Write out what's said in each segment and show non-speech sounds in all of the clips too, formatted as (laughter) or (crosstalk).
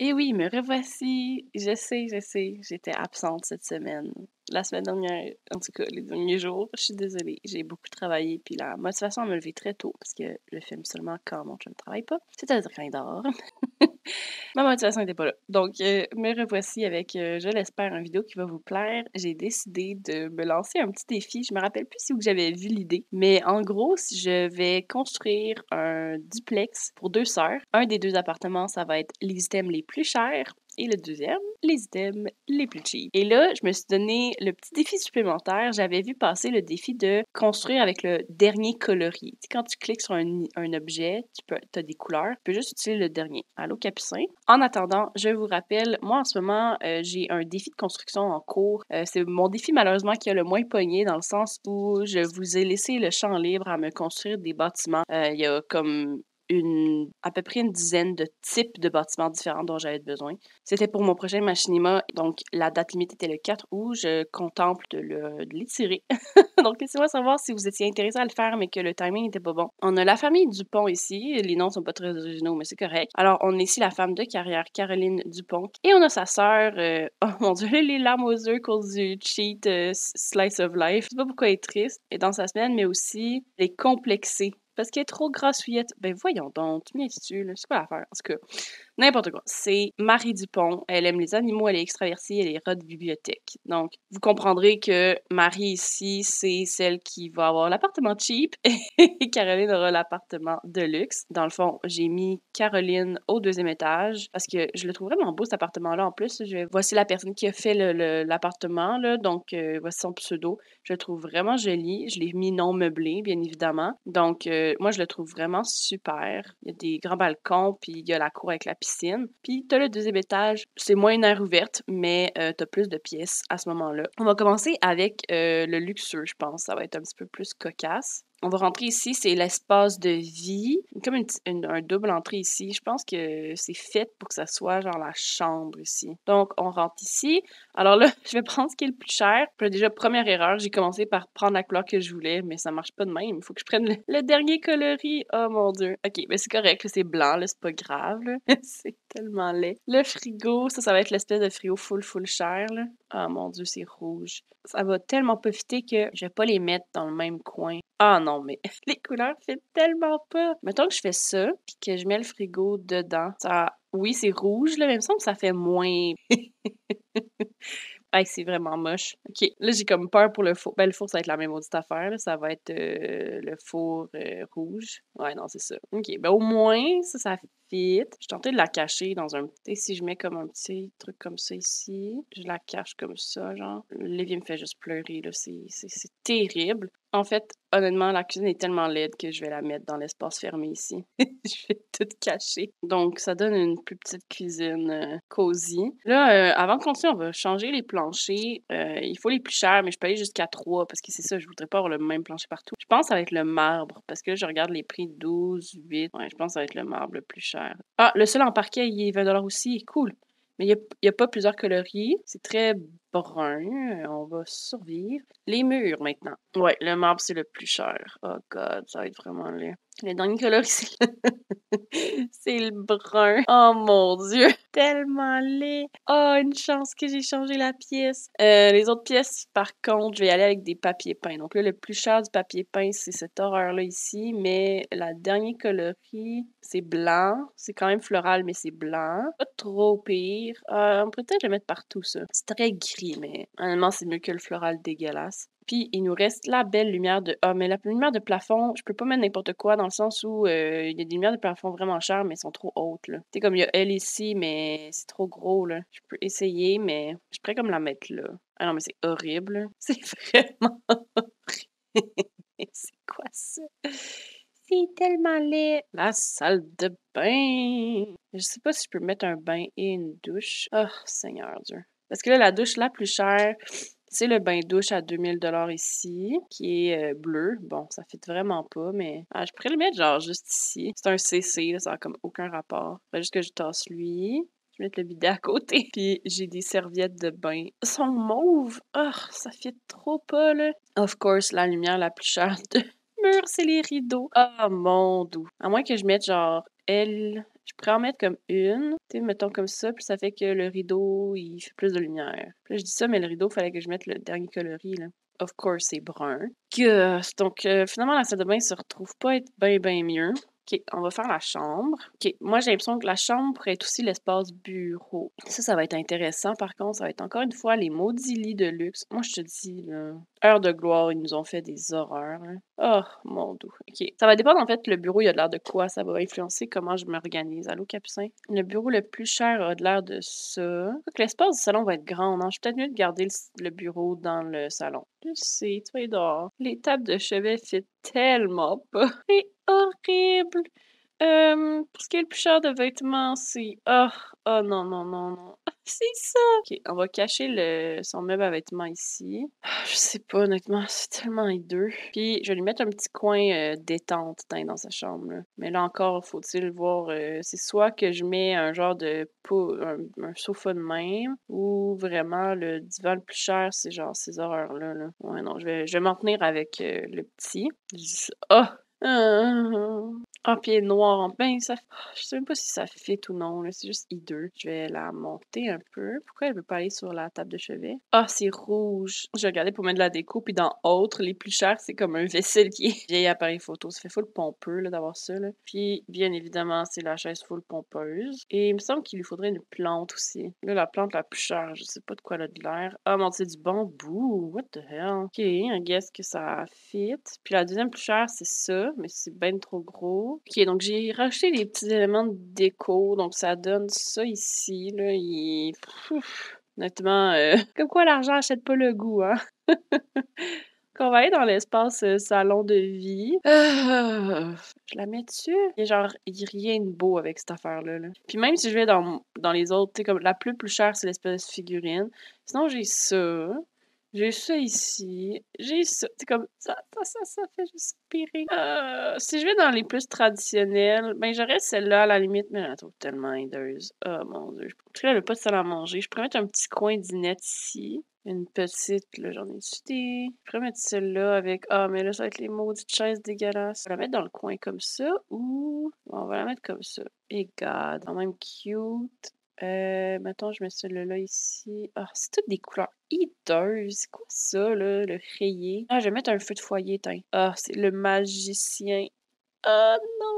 Eh oui, me revoici. Je sais, je sais, j'étais absente cette semaine la semaine dernière, en tout cas les derniers jours. Je suis désolée, j'ai beaucoup travaillé, puis la motivation à me lever très tôt, parce que je filme seulement quand mon ne travaille pas, c'est-à-dire quand il dort. (laughs) Ma motivation n'était pas là. Donc, euh, me revoici avec, euh, je l'espère, un vidéo qui va vous plaire. J'ai décidé de me lancer un petit défi. Je me rappelle plus si j'avais vu l'idée, mais en gros, je vais construire un duplex pour deux sœurs. Un des deux appartements, ça va être les items les plus chers, et le deuxième, les items les plus cheap. Et là, je me suis donné le petit défi supplémentaire. J'avais vu passer le défi de construire avec le dernier colorier. quand tu cliques sur un, objet, tu peux, as des couleurs, tu peux juste utiliser le dernier. Allô, capucin. En attendant, je vous rappelle, moi en ce moment, euh, j'ai un défi de construction en cours. Euh, c'est mon défi malheureusement qui a le moins pogné dans le sens où je vous ai laissé le champ libre à me construire des bâtiments. Euh, il y a comme une, à peu près une dizaine de types de bâtiments différents dont j'avais besoin. C'était pour mon prochain machinima, donc la date limite était le 4 août. Je contemple de l'étirer. (laughs) donc, laissez-moi savoir si vous étiez intéressé à le faire, mais que le timing n'était pas bon. On a la famille Dupont ici. Les noms sont pas très originaux, mais c'est correct. Alors, on a ici la femme de carrière, Caroline Dupont. Et on a sa sœur, euh, (laughs) oh mon dieu, les larmes aux yeux cause du cheat euh, slice of life. Je sais pas pourquoi elle est triste. Et dans sa semaine, mais aussi les complexés parce qu'elle est trop grassouillette. Ben voyons donc, tu c'est quoi l'affaire? En tout cas, N'importe quoi. C'est Marie Dupont. Elle aime les animaux, elle est extravertie, elle est rat bibliothèque. Donc, vous comprendrez que Marie ici, c'est celle qui va avoir l'appartement cheap (laughs) et Caroline aura l'appartement de luxe. Dans le fond, j'ai mis Caroline au deuxième étage parce que je le trouve vraiment beau cet appartement-là. En plus, voici la personne qui a fait l'appartement, là. Donc, euh, voici son pseudo. Je le trouve vraiment joli. Je l'ai mis non meublé, bien évidemment. Donc, euh, moi, je le trouve vraiment super. Il y a des grands balcons, puis il y a la cour avec la piscine piscine. Puis t'as le deuxième étage, c'est moins une aire ouverte, mais euh, t'as plus de pièces à ce moment-là. On va commencer avec euh, le luxueux, je pense. Ça va être un petit peu plus cocasse. On va rentrer ici, c'est l'espace de vie. Comme une, un double entrée ici. Je pense que c'est fait pour que ça soit genre la chambre ici. Donc, on rentre ici. Alors là, (laughs) je vais prendre ce qui est le plus cher. Déjà, première erreur, j'ai commencé par prendre la couleur que je voulais, mais ça marche pas de même. Il faut que je prenne le, dernier coloris. Oh mon dieu. OK, mais ben, c'est correct, c'est blanc, là, c'est pas grave. (laughs) c'est tellement laid. Le frigo, ça, ça va être l'espèce de frigo full, full cher. Là. Ah mon Dieu, c'est rouge. Ça va tellement pas que je vais pas les mettre dans le même coin. Ah non, mais (laughs) les couleurs font tellement pas. Mettons que je fais ça, puis que je mets le frigo dedans. Ça, oui, c'est rouge, là, mais il me semble que ça fait moins. (laughs) c'est vraiment moche. OK, là, j'ai comme peur pour le four. Ben, le four, ça va être la même audite affaire. Là. Ça va être euh, le four euh, rouge. Ouais, non, c'est ça. OK, ben au moins, ça, ça je Je tentais de la cacher dans un petit. Si je mets comme un petit truc comme ça ici, je la cache comme ça, genre. L'évier me fait juste pleurer, là. C'est terrible. En fait, honnêtement, la cuisine est tellement laide que je vais la mettre dans l'espace fermé ici. (laughs) je vais tout cacher. Donc, ça donne une plus petite cuisine euh, cosy. Là, euh, avant de continuer, on va changer les planchers. Euh, il faut les plus chers, mais je peux aller jusqu'à 3 parce que c'est ça, je voudrais pas avoir le même plancher partout. Je pense que ça va être le marbre parce que je regarde les prix 12, 8. Ouais, je pense que ça va être le marbre le plus cher. Ah, le seul en parquet, il est 20 aussi. Cool. Mais il n'y a, pas plusieurs coloris. C'est très brun. On va survivre. Les murs maintenant. Ouais, le marbre, c'est le plus cher. Oh god, ça va être vraiment laid. La dernière coloris, c'est le... c'est le brun. Oh mon dieu, tellement laid. Oh, une chance que j'ai changé la pièce. Euh, les autres pièces, par contre, je vais y aller avec des papiers peints. Donc là, le plus cher du papier peint, c'est cette horreur-là ici. Mais la dernière colorie, c'est blanc. C'est quand même floral, mais c'est blanc. Pas trop pire. Euh, on pourrait peut-être le mettre partout, ça. C'est très gris, mais honnêtement, c'est mieux que le floral dégueulasse. Puis il nous reste la belle lumière de. Ah, mais la lumière de plafond, je peux pas mettre n'importe quoi dans le sens où euh, il y a des lumières de plafond vraiment chères, mais elles sont trop hautes. Tu sais, comme il y a elle ici, mais c'est trop gros. là. Je peux essayer, mais je pourrais comme la mettre là. Ah non, mais c'est horrible. (laughs) C'est vraiment horrible. (laughs) c'est quoi ça? C'est tellement laid. La salle de bain. Je sais pas si je peux mettre un bain et une douche. Oh, Seigneur Dieu. Parce que là, la douche la plus chère, c'est le bain douche à 2000 ici, qui est euh, bleu. Bon, ça fit vraiment pas, mais ah, je pourrais le mettre genre juste ici. C'est un CC, ça n'a comme aucun rapport. Faudrait juste que je tasse lui. Je vais mettre le bidet à côté. (laughs) Puis j'ai des serviettes de bain. Elles sont mauves. Oh, ça fit trop pas, là. Of course, la lumière la plus chère (laughs) de mur, c'est les rideaux. Ah, mon doux. À moins que je mette genre L, je pourrais en mettre comme une, tu mettons comme ça, puis ça fait que le rideau, il fait plus de lumière. Puis je dis ça, mais le rideau, il fallait que je mette le dernier coloris, là. Of course, c'est brun. Que, donc, euh, finalement, la salle de bain se retrouve pas être bien, bien mieux. OK, on va faire la chambre. OK, moi, j'ai l'impression que la chambre pourrait être aussi l'espace bureau. Ça, ça va être intéressant. Par contre, ça va être encore une fois les maudits lits de luxe. Moi, je te dis, là, heure de gloire, ils nous ont fait des horreurs. Hein. Oh, mon doux. OK. Ça va dépendre, en fait, le bureau, il a de l'air de quoi. Ça va influencer comment je m'organise. Allô, Capucin? Le bureau le plus cher a de l'air de ça. L'espace du salon va être grand, non? Hein. Je suis peut-être mieux de garder le, bureau dans le salon. Tu sais, tu vas dehors. Les tables de chevet fit tellement pas. C'est horrible. Euh, pour ce qui est plus de vêtements, c'est. Oh, oh non, non, non, non c'est ça. Ok, on va cacher le, son meuble à vêtements ici. Ah, je sais pas, honnêtement, c'est tellement hideux. Puis, je vais lui mettre un petit coin euh, détente dans, sa chambre. Là. Mais là encore, faut-il voir. Euh, c'est soit que je mets un genre de un, sofa de même, ou vraiment le divan le plus cher, c'est genre ces horreurs-là. Ouais, non, je vais, m'en tenir avec euh, le petit. Ah, puis ah, ah, ah. en pied noir, en pain, ça... je sais même pas si ça fit ou non, c'est juste hideux. Je vais la monter un peu. Pourquoi elle veut pas aller sur la table de chevet? Ah, c'est rouge! Je regardais pour mettre de la déco, puis dans Autre, les plus chers, c'est comme un vaisselle qui est (laughs) Vieil appareil photo, ça fait full pompeux d'avoir ça. Puis, bien évidemment, c'est la chaise full pompeuse. Et il me semble qu'il lui faudrait une plante aussi. Là, la plante la plus chère, je sais pas de quoi elle a de l'air. Ah, mon c'est du bambou! What the hell? Ok, un guess que ça fit. Puis la deuxième plus chère, c'est ça mais c'est bien trop gros. Ok, donc j'ai racheté les petits éléments de déco, donc ça donne ça ici, là, euh, (laughs) comme quoi l'argent achète pas le goût, hein? On va aller dans l'espace euh, salon de vie. Ah, je la mets dessus. Il genre, a rien de beau avec cette affaire-là. Là. Puis même si je vais dans, les autres, tu comme la plus plus chère, c'est l'espèce figurine. Sinon, j'ai ça j'ai ça ici, j'ai ça. C'est comme ça, ça, ça, fait juste pirer. Ah, si je vais dans les plus traditionnels, ben j'aurais celle-là à la limite, mais je la trouve tellement hideuse. Oh mon dieu. Je pourrais là, pas de à manger. Je pourrais mettre un petit coin dinette ici. Une petite, là, j'en ai Je pourrais mettre celle-là avec. Ah, oh, mais là, ça va être les maudites chaises dégueulasses. Je va la mettre dans le coin comme ça ou. On va la mettre comme ça. Et God, quand même cute. Euh, mettons, je mets celui-là ici. Ah, c'est toutes des couleurs hideuses. C'est quoi ça, là, le rayé? Ah, je vais mettre un feu de foyer, teint. Ah, c'est le magicien. Oh non!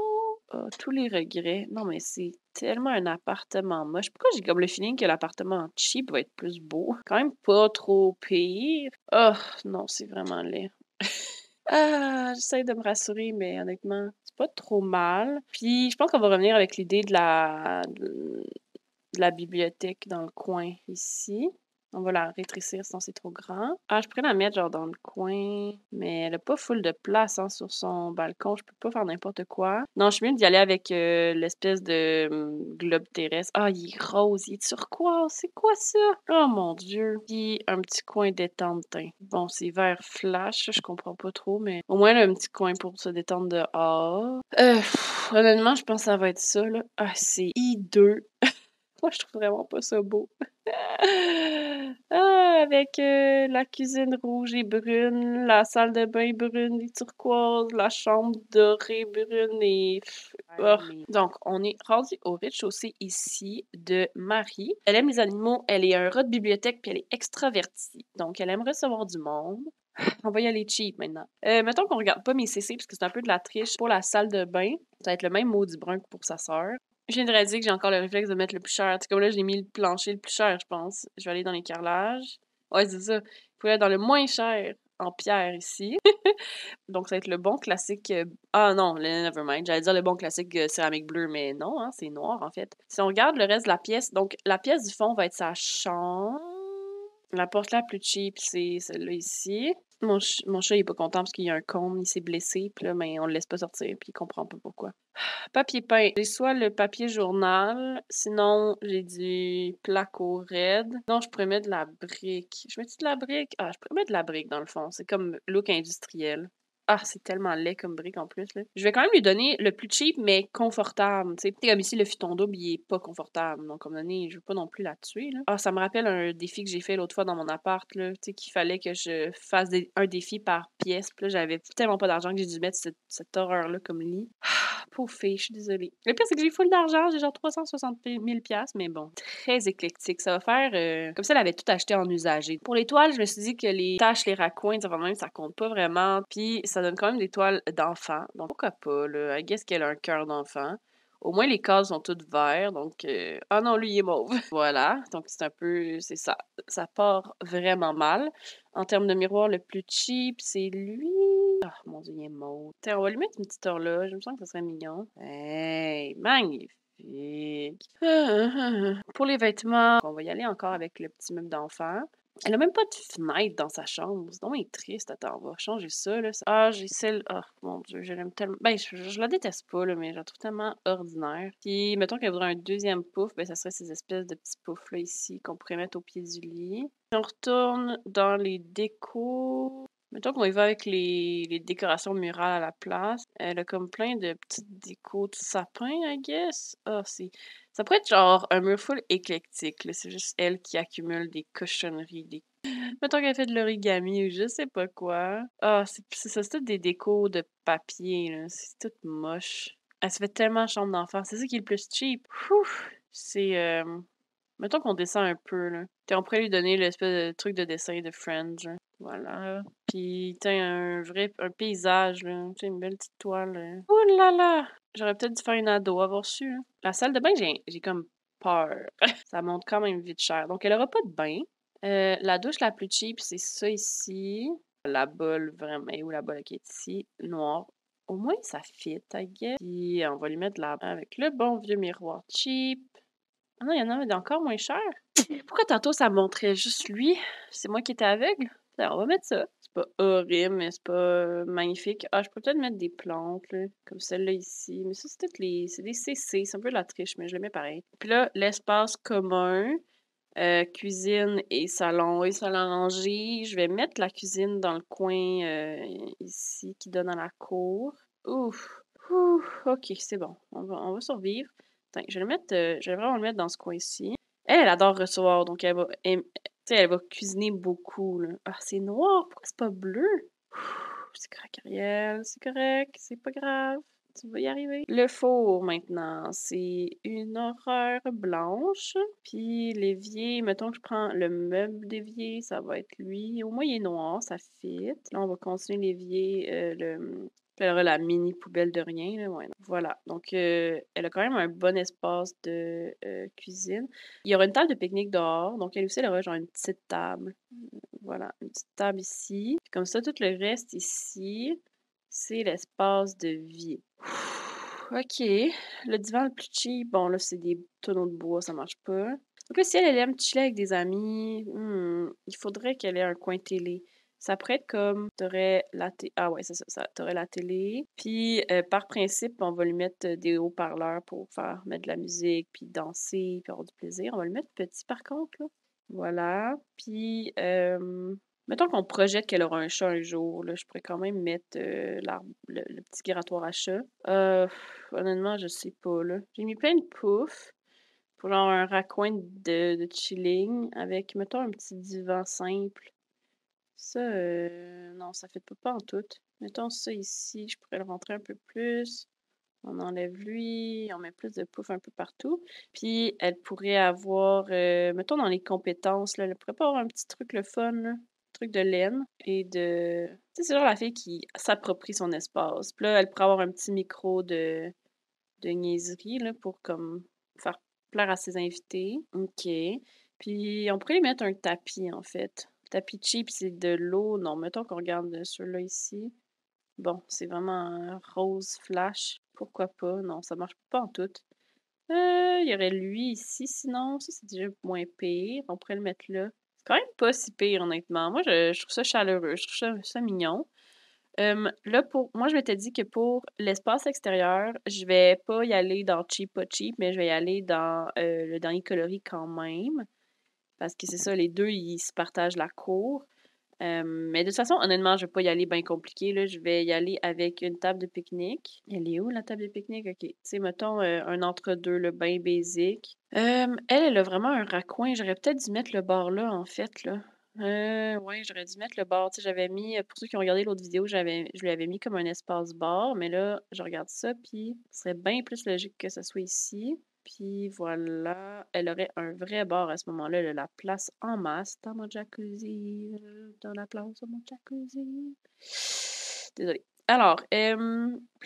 Oh, tous les regrets. Non, mais c'est tellement un appartement moche. Pourquoi j'ai comme le feeling que l'appartement cheap va être plus beau? Quand même pas trop pire. Oh non, c'est vraiment laid. (laughs) ah, j'essaie de me rassurer, mais honnêtement, c'est pas trop mal. Puis je pense qu'on va revenir avec l'idée de la de la bibliothèque dans le coin ici. On va la rétrécir sinon c'est trop grand. Ah, je pourrais la mettre genre dans le coin, mais elle a pas full de place hein, sur son balcon. Je peux pas faire n'importe quoi. Non, je suis mieux d'y aller avec euh, l'espèce de hum, globe terrestre. Ah, il est rose, il est turquoise. C'est quoi ça? Oh mon dieu. Puis un petit coin détente. Bon, c'est vert flash, je comprends pas trop, mais au moins là, un petit coin pour se détendre dehors. Euh, honnêtement, je pense que ça va être ça. Là. Ah, c'est hideux. (laughs) Moi, je trouve vraiment pas ça beau. (laughs) Ah, avec euh, la cuisine rouge et brune, la salle de bain brune et turquoise, la chambre dorée brune et... Oh. Donc, on est rendu au rez-de-chaussée ici de Marie. Elle aime les animaux, elle est un rat de bibliothèque, puis elle est extravertie. Donc, elle aime recevoir du monde. (laughs) On va y aller cheap maintenant. Euh, mettons qu'on regarde pas mes CC parce que c'est un peu de la triche pour la salle de bain. Ça va être le même du brun que pour sa sœur. Je viens que j'ai encore le réflexe de mettre le plus cher. comme là, j'ai mis le plancher le plus cher, je pense. Je vais aller dans les carrelages. Ouais, c'est ça. Il faut aller dans le moins cher en pierre ici. (laughs) Donc, ça va être le bon classique. Euh, ah non, nevermind. J'allais dire le bon classique euh, céramique bleu, mais non, hein, c'est noir en fait. Si on regarde le reste de la pièce, donc la pièce du fond va être sa chambre. La porte la plus cheap, c'est celle-là ici. Mon, chat, il est pas content parce qu'il y a un con, il s'est blessé, puis là, mais ben, on le laisse pas sortir, puis il comprend pas pourquoi. (sighs) Papier peint. J'ai soit le papier journal, sinon j'ai du placo raide. Non, je pourrais mettre de la brique. Je mets de la brique? Ah, je pourrais mettre de la brique dans le fond. C'est comme look industriel. Ah, c'est tellement laid comme brique en plus. Là. Je vais quand même lui donner le plus cheap, mais confortable. Tu comme ici, le futon double, il est pas confortable. Donc, comme donné, je veux pas non plus la tuer. Là. Ah, ça me rappelle un défi que j'ai fait l'autre fois dans mon appart. Tu sais, qu'il fallait que je fasse un défi par pièce. là, j'avais tellement pas d'argent que j'ai dû mettre cette, cette horreur-là comme lit. Ah. Ah, pauvre je suis désolée. Le pire, c'est que j'ai full d'argent, j'ai genre 360 000 mais bon, très éclectique. Ça va faire euh, comme ça, elle avait tout acheté en usagé. Pour les toiles, je me suis dit que les taches, les raccoins, ça même, ça compte pas vraiment. Puis ça donne quand même des toiles d'enfants. Donc pourquoi pas, là? I guess qu'elle a un cœur d'enfant. Au moins, les cases sont toutes vertes. Donc, euh, ah non, lui, il est mauve. (laughs) voilà. Donc, c'est un peu. C'est ça. Ça part vraiment mal. En termes de miroir, le plus cheap, c'est lui. Ah, mon dieu, il est mauve. on va lui mettre une petite horloge. Je me sens que ça serait mignon. Hey, magnifique. (laughs) Pour les vêtements, on va y aller encore avec le petit meuble d'enfant. Elle a même pas de fenêtre dans sa chambre. C'est est triste. Attends, on va changer ça. Là. Ah, j'ai celle. oh, mon Dieu, je l'aime tellement. Ben, je, la déteste pas, là, mais je la trouve tellement ordinaire. Puis, mettons qu'elle voudrait un deuxième pouf, ben, ça serait ces espèces de petits poufs, là, ici, qu'on pourrait mettre au pied du lit. On retourne dans les décos. Mettons qu'on y va avec les, décorations murales à la place. Elle a comme plein de petites décos de sapin, I guess. Ah, c'est... Ça pourrait être genre un mur full éclectique. C'est juste elle qui accumule des cochonneries, des... Mettons qu'elle fait de l'origami ou je sais pas quoi. Ah, c'est, ça, c'est tout des décos de papier, là. C'est tout moche. Elle se fait tellement chambre d'enfant. C'est ça qui est le plus cheap. c'est... Euh... Mettons qu'on descend un peu, là. on pourrait lui donner l'espèce de truc de dessin de Friends, voilà. Puis, t'as un vrai paysage, là. une belle petite toile. Oh là là! J'aurais peut-être dû faire une ado, avoir su. Hein. La salle de bain, j'ai comme peur. (laughs) ça monte quand même vite cher. Donc, elle aura pas de bain. Euh, la douche la plus cheap, c'est ça ici. La bolle, vraiment. Et où la bolle qui est ici? Noire. Au moins, ça fit, ta gueule. Puis, on va lui mettre là avec le bon vieux miroir cheap. Ah non, il y en a encore moins cher. (laughs) Pourquoi tantôt ça montrait juste lui? C'est moi qui étais aveugle? Ben, on va mettre ça. C'est pas horrible, mais c'est pas magnifique. Ah, je peux peut-être mettre des plantes, là, comme celle-là ici. Mais ça, c'est les. C'est des CC. C'est un peu de la triche, mais je le mets pareil. Puis là, l'espace commun, euh, cuisine et salon et salon rangé. Je vais mettre la cuisine dans le coin euh, ici qui donne à la cour. Ouf. Ouf. OK, c'est bon. On va, on va survivre. Attends, je vais le mettre. Euh, je vraiment le mettre dans ce coin-ci. Elle, adore recevoir, donc elle va elle va cuisiner beaucoup. Là. Ah, c'est noir, pourquoi c'est pas bleu? C'est correct, Ariel, c'est correct, c'est pas grave. Tu vas y arriver. Le four, maintenant, c'est une horreur blanche. Puis l'évier, mettons que je prends le meuble d'évier, ça va être lui. Au moins, il est noir, ça fit. Là, on va continuer l'évier, euh, le, la mini poubelle de rien. voilà. Donc, euh, elle a quand même un bon espace de euh, cuisine. Il y aura une table de pique-nique dehors. Donc, elle aussi, elle aura genre une petite table. Voilà, une petite table ici. Puis comme ça, tout le reste ici. C'est l'espace de vie. OK. Le divan le plus cheap, bon, là, c'est des tonneaux de bois, ça marche pas. Donc si elle, elle aime chiller avec des amis, hmm, il faudrait qu'elle ait un coin télé. Ça pourrait comme, t'aurais la télé, ah ouais, ça, ça t'aurais la télé, puis euh, par principe, on va lui mettre euh, des haut-parleurs pour faire mettre de la musique, puis danser, puis avoir du plaisir. On va le mettre petit, par contre, là. Voilà, puis... Euh, Mettons qu'on projette qu'elle aura un chat un jour. je pourrais quand même mettre euh, le, petit giratoire à chat. Euh, honnêtement, je sais pas. J'ai mis plein de poufs pour avoir un raccoin de, chilling avec, mettons, un petit divan simple. Ça, euh, non, ça fait pas, en tout. Mettons ça ici, je pourrais le rentrer un peu plus. On enlève lui, on met plus de poufs un peu partout. Puis elle pourrait avoir, euh, mettons dans les compétences, là, elle pourrait pas avoir un petit truc le fun. Là truc de laine et de. c'est genre la fille qui s'approprie son espace. Puis là, elle pourrait avoir un petit micro de, de niaiserie là, pour comme faire plaire à ses invités. OK. Puis on pourrait lui mettre un tapis, en fait. Tapis cheap, c'est de l'eau. Non, mettons qu'on regarde celui-là ici. Bon, c'est vraiment rose flash. Pourquoi pas? Non, ça marche pas en tout. Euh, il y aurait lui ici, sinon. Ça, c'est déjà moins pire. On pourrait le mettre là quand même pas si pire, honnêtement. Moi, je, trouve ça chaleureux, je trouve ça, mignon. là, pour moi, je m'étais dit que pour l'espace extérieur, je vais pas y aller dans cheap, pas cheap, mais je vais y aller dans euh, le dernier coloris quand même. Parce que c'est ça, les deux, ils se partagent la cour. Euh, mais de toute façon, honnêtement, je ne vais pas y aller bien compliqué. Je vais y aller avec une table de pique-nique. Elle est où, la table de pique-nique? OK. Tu mettons euh, un entre-deux, le bain basic. Euh, elle, elle a vraiment un raccoin. J'aurais peut-être dû mettre le bord là, en fait, là. j'aurais dû mettre le bord. Tu j'avais mis, pour ceux qui ont regardé l'autre vidéo, je lui avais mis comme un espace bord. mais là, je regarde ça, puis ce serait bien plus logique que ce soit ici. Puis voilà, elle aurait un vrai bord à ce moment-là, a la place en masse dans mon jacuzzi, euh, dans la place de mon jacuzzi. Désolée. Alors, place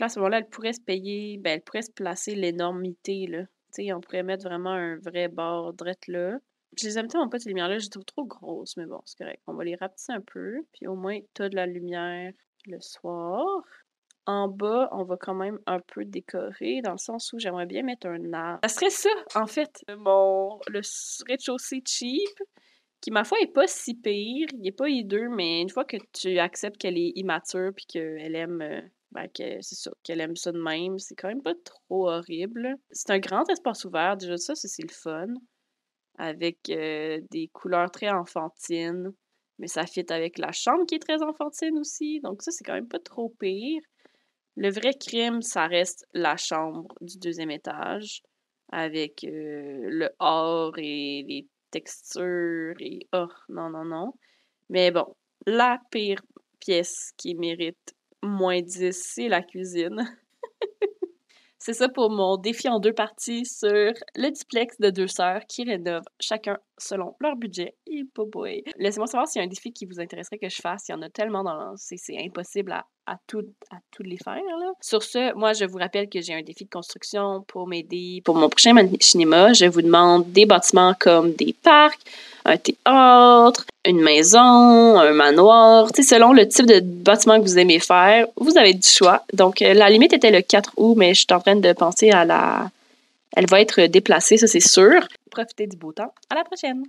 à ce moment-là, elle pourrait se payer, ben, elle pourrait se placer l'énormité, là. sais, on pourrait mettre vraiment un vrai bord drette là. Je les aime tellement pas, ces lumières-là, je les trouve trop grosses, mais bon, c'est correct. On va les rapetisser un peu, puis au moins, t'as de la lumière le soir. En bas, on va quand même un peu décorer, dans le sens où j'aimerais bien mettre un arbre. Ça serait ça, en fait, euh, mon, le rez-de-chaussée cheap, qui, ma foi, est pas si pire. Il est pas hideux, mais une fois que tu acceptes qu'elle est immature puis qu'elle aime euh, ben c'est ça, qu'elle aime ça de même. C'est quand même pas trop horrible. C'est un grand espace ouvert, déjà ça, c'est le fun. Avec euh, des couleurs très enfantines. Mais ça fit avec la chambre qui est très enfantine aussi. Donc ça, c'est quand même pas trop pire. Le vrai crime, ça reste la chambre du deuxième étage avec euh, le or et les textures et oh non non non. Mais bon, la pire pièce qui mérite moins 10, c'est la cuisine. (laughs) C'est ça pour mon défi en deux parties sur le duplex de deux sœurs qui rénovent chacun selon leur budget. Et boy. Laissez-moi savoir s'il y a un défi qui vous intéresserait que je fasse. Il y en a tellement dans c'est impossible à à, tout, à les faire. Là. Sur ce, moi, je vous rappelle que j'ai un défi de construction pour m'aider pour mon prochain cinéma. Je vous demande des bâtiments comme des parcs, un théâtre, une maison, un manoir. Tu selon le type de bâtiment que vous aimez faire, vous avez du choix. Donc, euh, la limite était le 4 août, mais je suis en train de penser à la... Elle va être déplacée, ça c'est sûr. Profitez du beau temps. À la prochaine!